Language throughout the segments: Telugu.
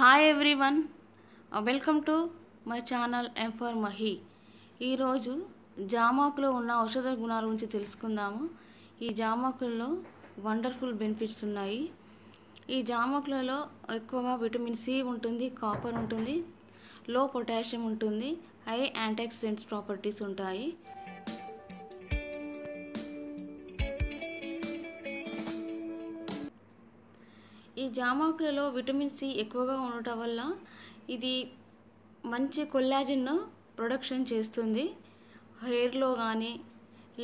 hi everyone welcome to my channel M for Mahi ఈరోజు జామాకులో ఉన్న ఔషధ గుణాల గురించి తెలుసుకుందాము ఈ జామాకుల్లో వండర్ఫుల్ బెనిఫిట్స్ ఉన్నాయి ఈ జామాకులలో ఎక్కువగా విటమిన్ సి ఉంటుంది కాపర్ ఉంటుంది లో పొటాషియం ఉంటుంది హై యాంటాక్సిడెంట్స్ ప్రాపర్టీస్ ఉంటాయి జామాకులలో విటమిన్ సి ఎక్కువగా ఉండటం వల్ల ఇది మంచి కొల్లాజిన్ను ప్రొడక్షన్ చేస్తుంది హెయిర్లో కానీ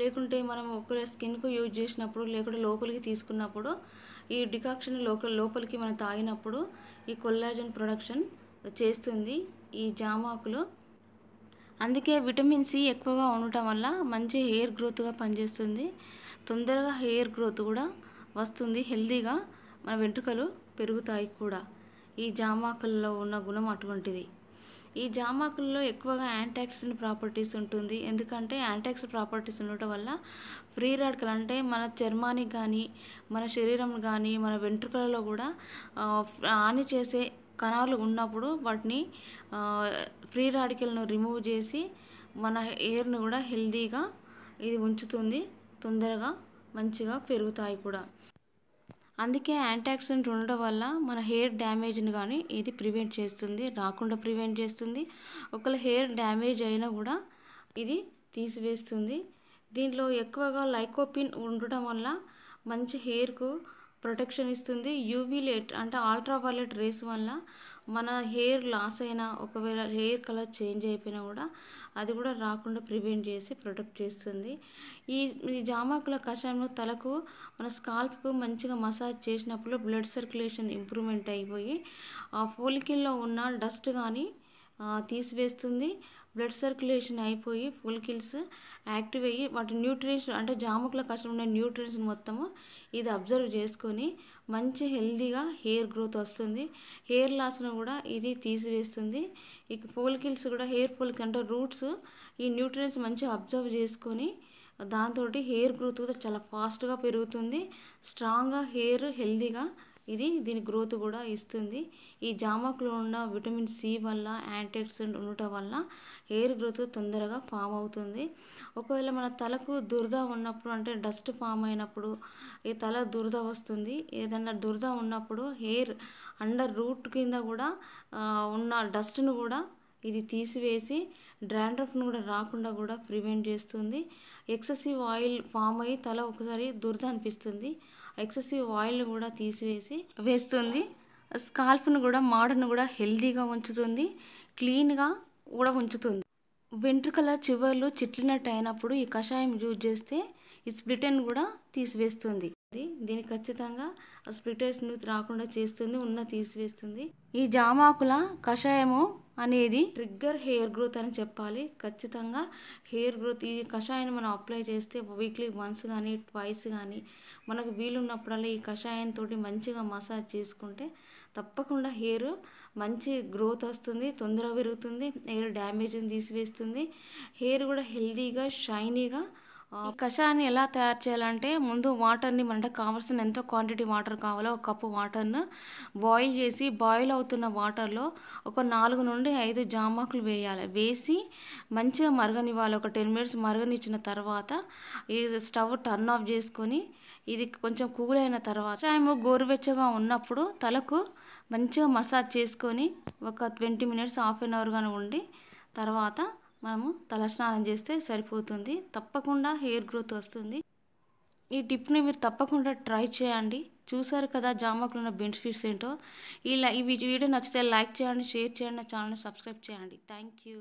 లేకుంటే మనం ఒకవేళ స్కిన్కు యూజ్ చేసినప్పుడు లేకుంటే లోపలికి తీసుకున్నప్పుడు ఈ డికాక్షన్ లోకల్ లోపలికి మనం తాగినప్పుడు ఈ కొల్లాజన్ ప్రొడక్షన్ చేస్తుంది ఈ జామాకులు అందుకే విటమిన్ సి ఎక్కువగా ఉండటం వల్ల మంచి హెయిర్ గ్రోత్గా పనిచేస్తుంది తొందరగా హెయిర్ గ్రోత్ కూడా వస్తుంది హెల్దీగా మన వెంట్రుకలు పెరుగుతాయి కూడా ఈ జామాకుల్లో ఉన్న గుణం అటువంటిది ఈ జామాకుల్లో ఎక్కువగా యాంటాక్సిన్ ప్రాపర్టీస్ ఉంటుంది ఎందుకంటే యాంటాక్సిన్ ప్రాపర్టీస్ ఉండటం వల్ల ఫ్రీ రాడికల్ అంటే మన చర్మానికి కానీ మన శరీరం కానీ మన వెంట్రుకలలో కూడా హాని చేసే కణాలు ఉన్నప్పుడు వాటిని ఫ్రీ రాడికల్ను రిమూవ్ చేసి మన ఎయిర్ని కూడా హెల్దీగా ఇది ఉంచుతుంది తొందరగా మంచిగా పెరుగుతాయి కూడా అందుకే యాంటాక్సిడెంట్ ఉండడం వల్ల మన హెయిర్ డ్యామేజ్ని కానీ ఇది ప్రివెంట్ చేస్తుంది రాకుండా ప్రివెంట్ చేస్తుంది ఒకవేళ హెయిర్ డ్యామేజ్ అయినా కూడా ఇది తీసివేస్తుంది దీంట్లో ఎక్కువగా లైకోపిన్ ఉండటం వల్ల మంచి హెయిర్కు ప్రొటెక్షన్ ఇస్తుంది యూవీలెట్ అంటే అల్ట్రా వైలెట్ రేస్ వల్ల మన హెయిర్ లాస్ అయినా ఒకవేళ హెయిర్ కలర్ చేంజ్ అయిపోయినా కూడా అది కూడా రాకుండా ప్రివెంట్ చేసి ప్రొటెక్ట్ చేస్తుంది ఈ ఈ జామాకుల కషాయంలో తలకు మన స్కాల్ప్కు మంచిగా మసాజ్ చేసినప్పుడు బ్లడ్ సర్క్యులేషన్ ఇంప్రూవ్మెంట్ అయిపోయి ఆ ఫోలికిల్లో ఉన్న డస్ట్ కానీ తీసివేస్తుంది బ్లడ్ సర్క్యులేషన్ అయిపోయి కిల్స్ యాక్టివ్ అయ్యి వాటి న్యూట్రిషన్ అంటే జామకుల కష్టం ఉండే న్యూట్రిషన్ మొత్తము ఇది అబ్జర్వ్ చేసుకొని మంచి హెల్దీగా హెయిర్ గ్రోత్ వస్తుంది హెయిర్ లాస్ను కూడా ఇది తీసివేస్తుంది ఇక కిల్స్ కూడా హెయిర్ ఫుల్ అంటే రూట్స్ ఈ న్యూట్రియన్స్ మంచిగా అబ్జర్వ్ చేసుకొని దాంతో హెయిర్ గ్రోత్ కూడా చాలా ఫాస్ట్గా పెరుగుతుంది స్ట్రాంగ్గా హెయిర్ హెల్దీగా ఇది దీని గ్రోత్ కూడా ఇస్తుంది ఈ జామాకులో ఉన్న విటమిన్ సి వల్ల యాంటీఆక్సిడెంట్ ఉండటం వల్ల హెయిర్ గ్రోత్ తొందరగా ఫామ్ అవుతుంది ఒకవేళ మన తలకు దురద ఉన్నప్పుడు అంటే డస్ట్ ఫామ్ అయినప్పుడు ఈ తల దురద వస్తుంది ఏదన్నా దురద ఉన్నప్పుడు హెయిర్ అండర్ రూట్ కింద కూడా ఉన్న డస్ట్ను కూడా ఇది తీసివేసి డ్రాండ్రఫ్ను కూడా రాకుండా కూడా ప్రివెంట్ చేస్తుంది ఎక్సెసివ్ ఆయిల్ ఫామ్ అయ్యి తల ఒకసారి దురద అనిపిస్తుంది ఎక్సెసివ్ ఆయిల్ను కూడా తీసివేసి వేస్తుంది స్కాల్ఫ్ను కూడా మాడను కూడా హెల్దీగా ఉంచుతుంది క్లీన్గా కూడా ఉంచుతుంది వెంట్రుకల చివర్లు చిట్లినట్టు అయినప్పుడు ఈ కషాయం యూజ్ చేస్తే ఈ స్ప్లిటెన్ కూడా తీసివేస్తుంది దీని ఖచ్చితంగా స్ప్లిటర్స్ను రాకుండా చేస్తుంది ఉన్న తీసివేస్తుంది ఈ జామాకుల కషాయము అనేది ట్రిగ్గర్ హెయిర్ గ్రోత్ అని చెప్పాలి ఖచ్చితంగా హెయిర్ గ్రోత్ ఈ కషాయాన్ని మనం అప్లై చేస్తే వీక్లీ వన్స్ కానీ ట్వైస్ కానీ మనకు వీలున్నప్పుడల్లా ఈ కషాయంతో మంచిగా మసాజ్ చేసుకుంటే తప్పకుండా హెయిర్ మంచి గ్రోత్ వస్తుంది తొందరగా పెరుగుతుంది హెయిర్ డ్యామేజ్ని తీసివేస్తుంది హెయిర్ కూడా హెల్దీగా షైనీగా ఈ కషాయాన్ని ఎలా తయారు చేయాలంటే ముందు వాటర్ని మనకు కావాల్సిన ఎంత క్వాంటిటీ వాటర్ కావాలో ఒక కప్పు వాటర్ను బాయిల్ చేసి బాయిల్ అవుతున్న వాటర్లో ఒక నాలుగు నుండి ఐదు జామాకులు వేయాలి వేసి మంచిగా మరగనివ్వాలి ఒక టెన్ మినిట్స్ మరగనిచ్చిన తర్వాత ఈ స్టవ్ టర్న్ ఆఫ్ చేసుకొని ఇది కొంచెం కూల్ అయిన తర్వాత చాయము గోరువెచ్చగా ఉన్నప్పుడు తలకు మంచిగా మసాజ్ చేసుకొని ఒక twenty minutes half an hour కానీ ఉండి తర్వాత మనము తలస్నానం చేస్తే సరిపోతుంది తప్పకుండా హెయిర్ గ్రోత్ వస్తుంది ఈ టిప్ని మీరు తప్పకుండా ట్రై చేయండి చూసారు కదా జామాకులు ఉన్న బెనిఫిట్స్ ఏంటో ఇలా ఈ వీడియో నచ్చితే లైక్ చేయండి షేర్ చేయండి నా ఛానల్ని సబ్స్క్రైబ్ చేయండి థ్యాంక్ యూ